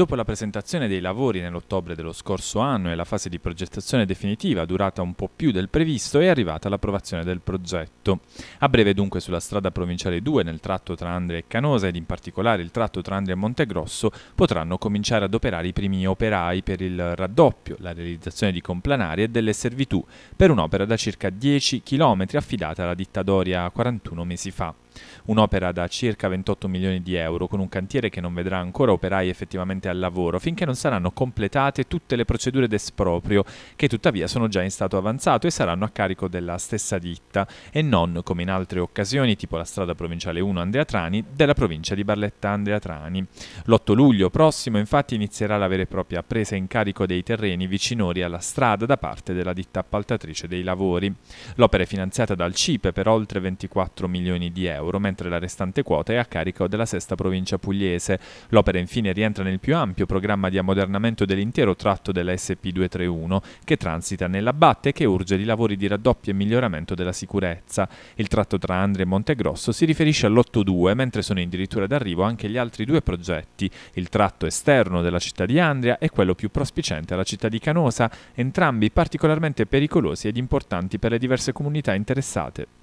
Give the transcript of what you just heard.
Dopo la presentazione dei lavori nell'ottobre dello scorso anno e la fase di progettazione definitiva durata un po' più del previsto è arrivata l'approvazione del progetto. A breve dunque sulla strada provinciale 2 nel tratto tra Andria e Canosa ed in particolare il tratto tra Andria e Montegrosso potranno cominciare ad operare i primi operai per il raddoppio, la realizzazione di complanari e delle servitù per un'opera da circa 10 km affidata alla Dittadoria 41 mesi fa. Un'opera da circa 28 milioni di euro, con un cantiere che non vedrà ancora operai effettivamente al lavoro, finché non saranno completate tutte le procedure d'esproprio, che tuttavia sono già in stato avanzato e saranno a carico della stessa ditta, e non, come in altre occasioni, tipo la strada provinciale 1 Andrea Trani, della provincia di Barletta Andrea Trani. L'8 luglio prossimo, infatti, inizierà la vera e propria presa in carico dei terreni vicinori alla strada da parte della ditta appaltatrice dei lavori. L'opera è finanziata dal CIPE per oltre 24 milioni di euro euro, mentre la restante quota è a carico della sesta provincia pugliese. L'opera infine rientra nel più ampio programma di ammodernamento dell'intero tratto della SP231 che transita nella Batte e che urge di lavori di raddoppio e miglioramento della sicurezza. Il tratto tra Andria e Montegrosso si riferisce all'8-2, mentre sono addirittura d'arrivo anche gli altri due progetti, il tratto esterno della città di Andria e quello più prospicente alla città di Canosa, entrambi particolarmente pericolosi ed importanti per le diverse comunità interessate.